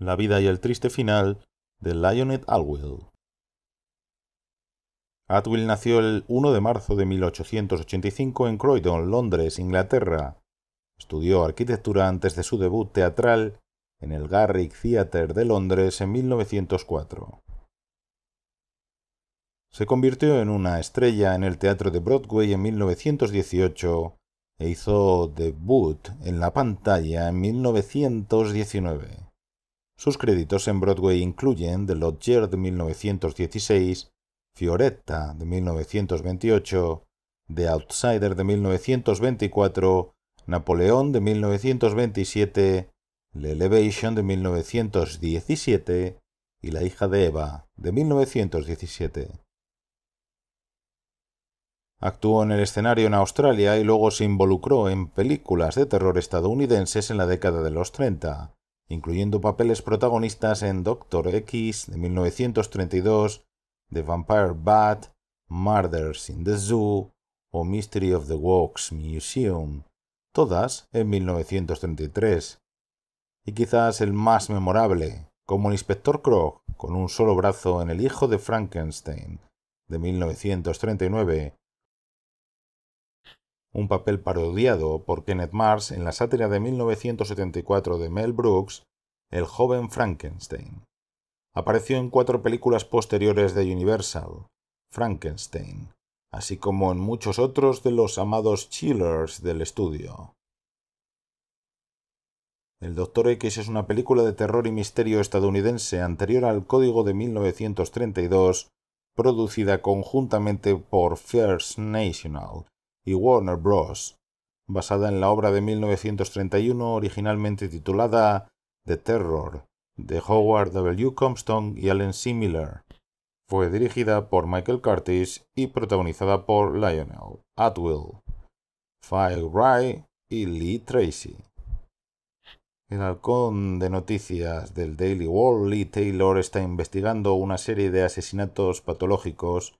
La vida y el triste final de Lionel Atwill. Atwill nació el 1 de marzo de 1885 en Croydon, Londres, Inglaterra. Estudió arquitectura antes de su debut teatral en el Garrick Theatre de Londres en 1904. Se convirtió en una estrella en el teatro de Broadway en 1918 e hizo debut en la pantalla en 1919. Sus créditos en Broadway incluyen The Lodger de 1916, Fioretta de 1928, The Outsider de 1924, Napoleón de 1927, The Elevation de 1917 y La hija de Eva de 1917. Actuó en el escenario en Australia y luego se involucró en películas de terror estadounidenses en la década de los 30, incluyendo papeles protagonistas en Doctor X de 1932, The Vampire Bat, Murders in the Zoo o Mystery of the Walks Museum, todas en 1933. Y quizás el más memorable, como el inspector Krog, con un solo brazo en El hijo de Frankenstein, de 1939, un papel parodiado por Kenneth Mars en la sátira de 1974 de Mel Brooks, El joven Frankenstein. Apareció en cuatro películas posteriores de Universal, Frankenstein, así como en muchos otros de los amados chillers del estudio. El Doctor X es una película de terror y misterio estadounidense anterior al Código de 1932, producida conjuntamente por First National y Warner Bros., basada en la obra de 1931 originalmente titulada The Terror, de Howard W. Comstock y Allen C. Miller. Fue dirigida por Michael Curtis y protagonizada por Lionel Atwill, Fire Wright y Lee Tracy. El halcón de noticias del Daily Wall, Lee Taylor está investigando una serie de asesinatos patológicos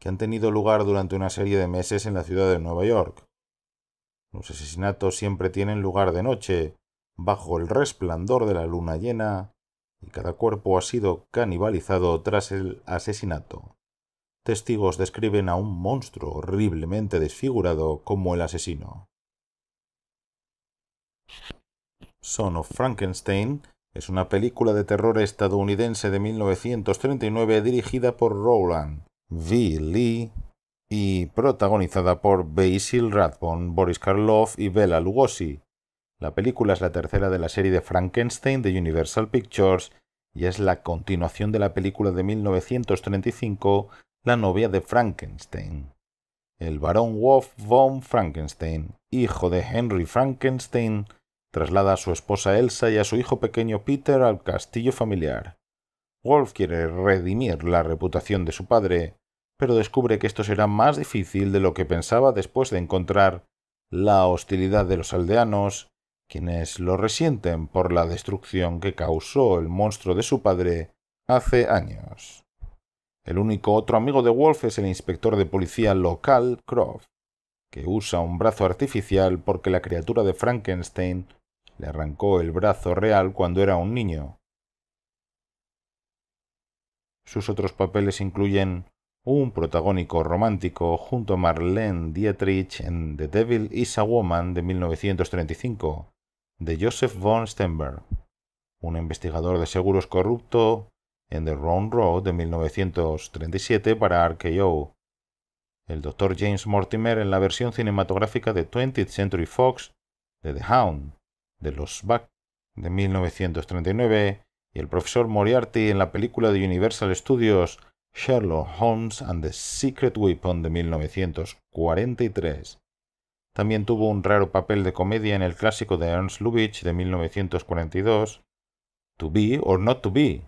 que han tenido lugar durante una serie de meses en la ciudad de Nueva York. Los asesinatos siempre tienen lugar de noche, bajo el resplandor de la luna llena, y cada cuerpo ha sido canibalizado tras el asesinato. Testigos describen a un monstruo horriblemente desfigurado como el asesino. Son of Frankenstein es una película de terror estadounidense de 1939 dirigida por Rowland, V. Lee y protagonizada por Basil Rathbone, Boris Karloff y Bela Lugosi. La película es la tercera de la serie de Frankenstein de Universal Pictures y es la continuación de la película de 1935 La novia de Frankenstein. El barón Wolf von Frankenstein, hijo de Henry Frankenstein, traslada a su esposa Elsa y a su hijo pequeño Peter al castillo familiar. Wolf quiere redimir la reputación de su padre, pero descubre que esto será más difícil de lo que pensaba después de encontrar la hostilidad de los aldeanos, quienes lo resienten por la destrucción que causó el monstruo de su padre hace años. El único otro amigo de Wolf es el inspector de policía local Croft, que usa un brazo artificial porque la criatura de Frankenstein le arrancó el brazo real cuando era un niño. Sus otros papeles incluyen un protagónico romántico junto a Marlene Dietrich en The Devil is a Woman de 1935, de Joseph von Stenberg, un investigador de seguros corrupto en The Round Road de 1937 para RKO, el doctor James Mortimer en la versión cinematográfica de 20th Century Fox de The Hound, de los Back de 1939, y el profesor Moriarty en la película de Universal Studios Sherlock Holmes and the Secret Weapon de 1943. También tuvo un raro papel de comedia en el clásico de Ernst Lubitsch de 1942, To Be or Not to Be,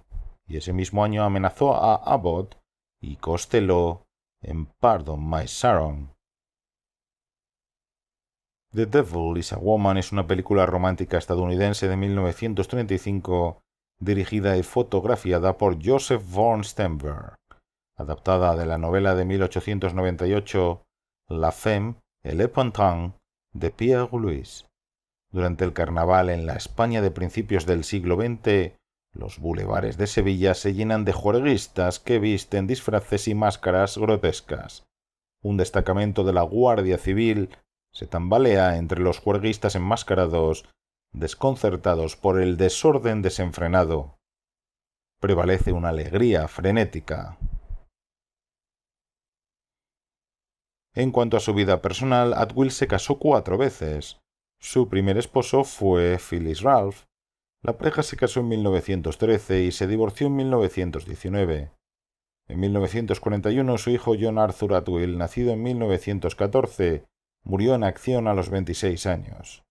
y ese mismo año amenazó a Abbott y Costello en Pardon My Sharon. The Devil is a Woman es una película romántica estadounidense de 1935 dirigida y fotografiada por Joseph von Stenberg adaptada de la novela de 1898 La Femme et le de Pierre Louis. Durante el carnaval en la España de principios del siglo XX, los bulevares de Sevilla se llenan de juerguistas que visten disfraces y máscaras grotescas. Un destacamento de la Guardia Civil se tambalea entre los juerguistas enmascarados, desconcertados por el desorden desenfrenado. Prevalece una alegría frenética, En cuanto a su vida personal, Atwill se casó cuatro veces. Su primer esposo fue Phyllis Ralph. La pareja se casó en 1913 y se divorció en 1919. En 1941 su hijo John Arthur Atwill, nacido en 1914, murió en acción a los 26 años.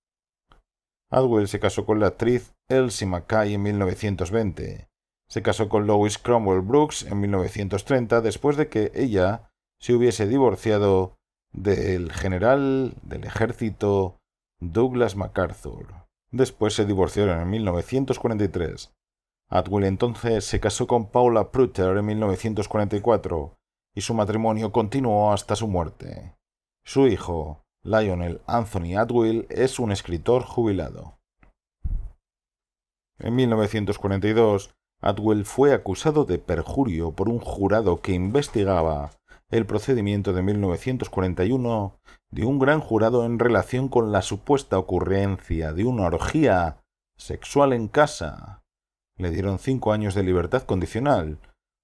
Atwill se casó con la actriz Elsie Mackay en 1920. Se casó con Lois Cromwell Brooks en 1930 después de que ella se hubiese divorciado del general del ejército Douglas MacArthur. Después se divorciaron en 1943. Atwell entonces se casó con Paula Prutter en 1944 y su matrimonio continuó hasta su muerte. Su hijo, Lionel Anthony Atwell, es un escritor jubilado. En 1942, Atwell fue acusado de perjurio por un jurado que investigaba el procedimiento de 1941 de un gran jurado en relación con la supuesta ocurrencia de una orgía sexual en casa. Le dieron cinco años de libertad condicional,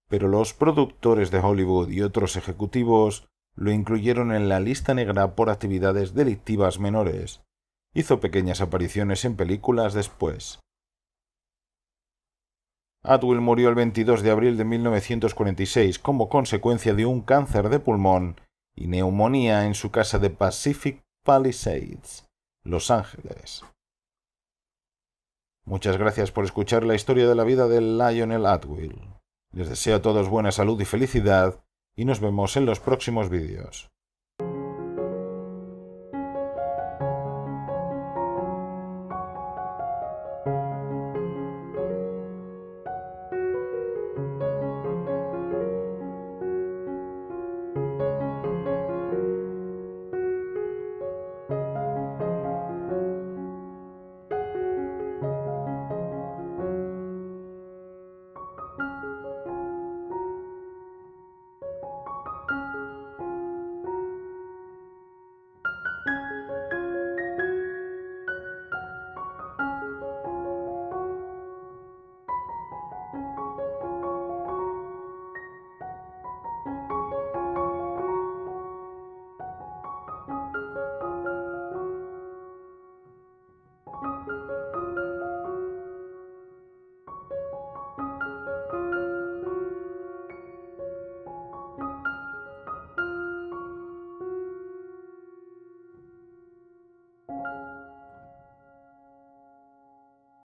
pero los productores de Hollywood y otros ejecutivos lo incluyeron en la lista negra por actividades delictivas menores. Hizo pequeñas apariciones en películas después. Atwill murió el 22 de abril de 1946 como consecuencia de un cáncer de pulmón y neumonía en su casa de Pacific Palisades, Los Ángeles. Muchas gracias por escuchar la historia de la vida de Lionel Atwill. Les deseo a todos buena salud y felicidad y nos vemos en los próximos vídeos.